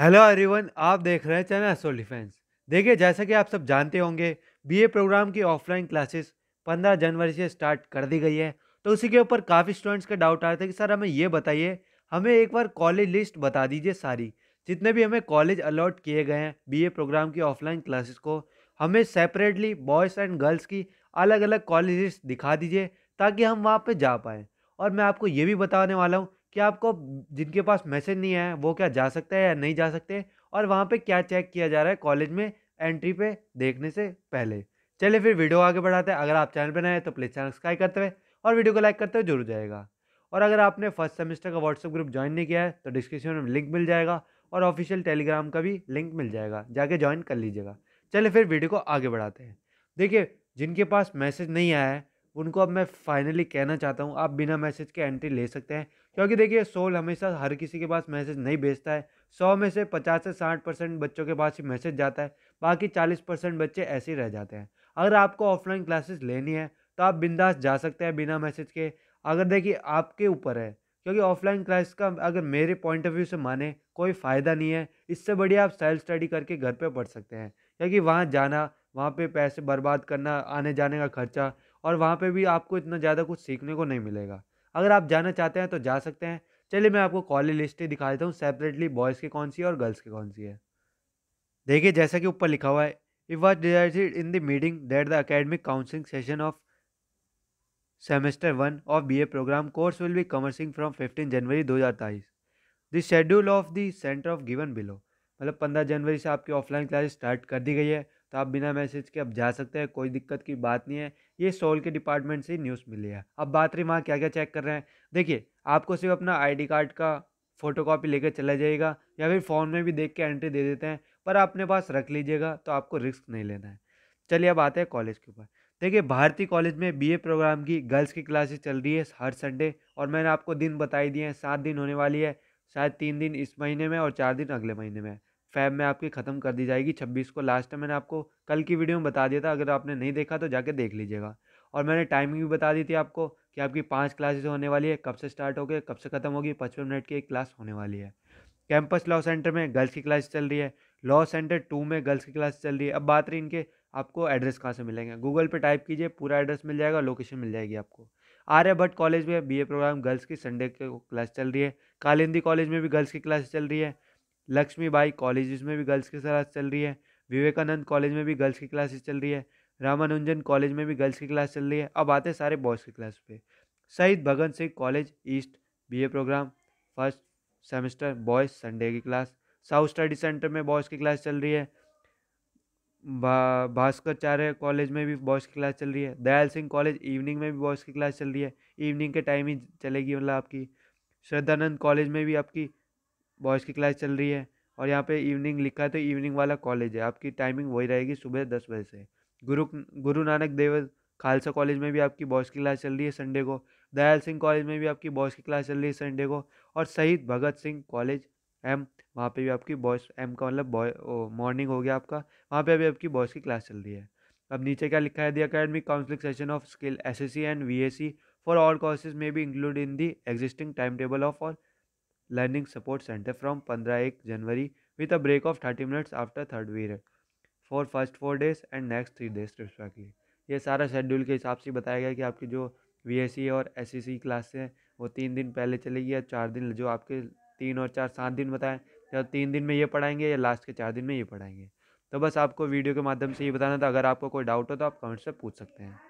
Hello everyone आप देख रहे हैं चैनल असोल डिफेंस देखिए जैसा कि आप सब जानते होंगे बीए प्रोग्राम की ऑफलाइन क्लासेस 15 जनवरी से स्टार्ट कर दी गई है तो उसी के ऊपर काफ़ी स्टूडेंट्स के डाउट आ रहे थे कि सर हमें ये बताइए हमें एक बार कॉलेज लिस्ट बता दीजिए सारी जितने भी हमें कॉलेज अलॉट किए गए हैं बी प्रोग्राम की ऑफलाइन क्लासेस को हमें सेपरेटली बॉयज़ एंड गर्ल्स की अलग अलग कॉलेज लिस्ट दिखा दीजिए ताकि हम वहाँ पर जा पाएँ और मैं आपको ये भी बताने वाला हूँ क्या आपको जिनके पास मैसेज नहीं है वो क्या जा सकते हैं या नहीं जा सकते और वहाँ पे क्या चेक किया जा रहा है कॉलेज में एंट्री पे देखने से पहले चलिए फिर वीडियो आगे बढ़ाते हैं अगर आप चैनल पर नए हैं तो प्लीज़ चैनल सब्सक्राइब करते हुए और वीडियो को लाइक करते हुए जरूर जाएगा और अगर आपने फर्स्ट सेमेस्टर का व्हाट्सअप ग्रुप ज्वाइन नहीं किया है तो डिस्क्रिप्शन में लिंक मिल जाएगा और ऑफिशियल टेलीग्राम का भी लिंक मिल जाएगा जाके ज्वाइन कर लीजिएगा चलिए फिर वीडियो को आगे बढ़ाते हैं देखिए जिनके पास मैसेज नहीं आया है उनको अब मैं फाइनली कहना चाहता हूँ आप बिना मैसेज के एंट्री ले सकते हैं क्योंकि देखिए सोल हमेशा हर किसी के पास मैसेज नहीं भेजता है सौ में से पचास से साठ परसेंट बच्चों के पास ही मैसेज जाता है बाकी चालीस परसेंट बच्चे ऐसे ही रह जाते हैं अगर आपको ऑफलाइन क्लासेस लेनी है तो आप बिंदास जा सकते हैं बिना मैसेज के अगर देखिए आपके ऊपर है क्योंकि ऑफलाइन क्लास का अगर मेरे पॉइंट ऑफ व्यू से माने कोई फ़ायदा नहीं है इससे बढ़िया आप सेल्फ स्टडी करके घर पर पढ़ सकते हैं क्योंकि वहाँ जाना वहाँ पर पैसे बर्बाद करना आने जाने का खर्चा और वहाँ पर भी आपको इतना ज़्यादा कुछ सीखने को नहीं मिलेगा अगर आप जाना चाहते हैं तो जा सकते हैं चलिए मैं आपको कॉलेज ही दिखा देता हूँ सेपरेटली बॉयज़ की कौन सी और गर्ल्स की कौन सी है देखिए जैसा कि ऊपर लिखा हुआ है it was decided in the meeting that the academic counselling session of semester one of B A programme course will be commencing from fifteen January दो हज़ार तेईस the schedule of the centre of given below मतलब पंद्रह जनवरी से आपकी offline classes start कर दी गई है तो आप बिना मैसेज के अब जा सकते हैं कोई दिक्कत की बात नहीं है ये सोल के डिपार्टमेंट से न्यूज़ मिली है अब बात रही वहाँ क्या क्या चेक कर रहे हैं देखिए आपको सिर्फ अपना आई कार्ड का फ़ोटो कापी चला जाएगा या फिर फ़ोन में भी देख के एंट्री दे देते हैं पर आप अपने पास रख लीजिएगा तो आपको रिस्क नहीं लेना है चलिए अब आते हैं कॉलेज के ऊपर देखिए भारतीय कॉलेज में बीए प्रोग्राम की गर्ल्स की क्लासेस चल रही है हर संडे और मैंने आपको दिन बताई दिए हैं सात दिन होने वाली है शायद तीन दिन इस महीने में और चार दिन अगले महीने में फैब में आपकी ख़त्म कर दी जाएगी छब्बीस को लास्ट टाइम मैंने आपको कल की वीडियो में बता दिया था अगर आपने नहीं देखा तो जाके देख लीजिएगा और मैंने टाइमिंग भी बता दी थी आपको कि आपकी पाँच क्लासेज होने वाली है कब से स्टार्ट होगी कब से ख़त्म होगी पचपन मिनट की एक क्लास होने वाली है कैंपस लॉ सेंटर में गर्ल्स की क्लास चल रही है लॉ सेंटर टू में गर्ल्स की क्लास चल रही है अब बात रही इनके आपको एड्रेस कहाँ से मिलेंगे गूगल पे टाइप कीजिए पूरा एड्रेस मिल जाएगा लोकेशन मिल जाएगी आपको आर्य भट्ट कॉलेज में बीए प्रोग्राम गर्ल्स की संडे की क्लास चल रही है कालिंदी कॉलेज में भी गर्ल्स की क्लास चल रही है लक्ष्मीबाई कॉलेज में भी गर्ल्स की क्लास चल रही है विवेकानंद कॉलेज में भी गर्ल्स की क्लासेस चल रही है रामानुजन कॉलेज में भी गर्ल्स की क्लास चल रही है अब आते हैं सारे बॉयज़ की क्लास पे Shaheed Bhagat Singh college east BA programme first semester boys Sunday की क्लास साउथ स्टडी सेंटर में बॉयज़ की क्लास चल रही है भास्करचार्य कॉलेज में भी बॉयज़ की क्लास चल रही है दयाल सिंह कॉलेज इवनिंग में भी बॉयज़ की क्लास चल रही है इवनिंग के टाइम ही चलेगी मतलब आपकी श्रद्धानंद कॉलेज में भी आपकी बॉयज़ की क्लास चल रही है और यहाँ पे इवनिंग लिखा है तो इवनिंग वाला कॉलेज है आपकी टाइमिंग वही रहेगी सुबह दस बजे से गुरु गुरु नानक देव खालसा कॉलेज में भी आपकी बॉयज़ की क्लास चल रही है संडे को दयाल सिंह कॉलेज में भी आपकी बॉयज़ की क्लास चल रही है संडे को और शहीद भगत सिंह कॉलेज एम वहाँ पे भी आपकी बॉयज़ एम का मतलब बॉय मॉर्निंग हो गया आपका वहाँ पे अभी आपकी बॉयज़ की क्लास चल रही है अब नीचे क्या लिखा है the academic counselling session of skill S S C and V S C for all courses में be include in the existing time table of और learning learning support center from 15 January with a break of 30 minutes after third period for first four days and next three days respectively. ये सारा schedule के हिसाब से बताया गया कि आपकी जो वी एस सी और एस सी सी क्लास हैं वो तीन दिन पहले चलेगी या चार दिन जो आपके तीन और चार सात दिन बताएं या तीन दिन में ये पढ़ाएंगे या लास्ट के चार दिन में ये पढ़ाएंगे तो बस आपको वीडियो के माध्यम से ये बताना था अगर आपको कोई डाउट हो तो आप कमेंट से पूछ सकते हैं